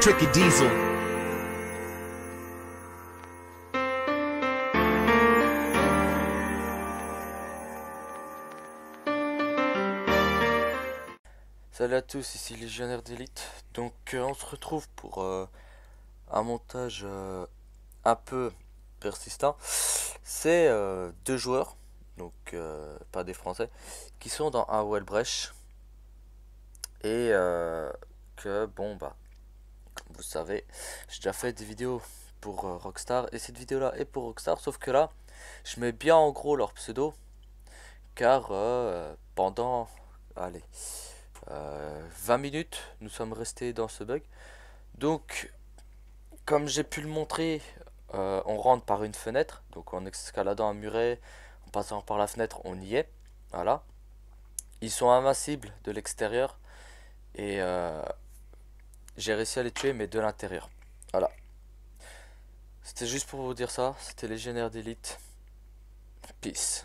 Tricky Diesel. Salut à tous, ici Légionnaire d'élite. Donc euh, on se retrouve pour euh, un montage euh, un peu persistant. C'est deux joueurs, donc pas des Français, qui sont dans un Wellbrech Et que bon bah vous savez. J'ai déjà fait des vidéos pour euh, Rockstar et cette vidéo là est pour Rockstar, sauf que là, je mets bien en gros leur pseudo car euh, pendant allez, 20 euh, minutes, nous sommes restés dans ce bug. Donc, comme j'ai pu le montrer, on rentre par une fenêtre, donc en escaladant un muret, en passant par la fenêtre, on y est. Voilà. Ils sont invincibles de l'extérieur et j'ai réussi à les tuer, mais de l'intérieur. Voilà. C'était juste pour vous dire ça. C'était Légionnaire d'élite. Peace.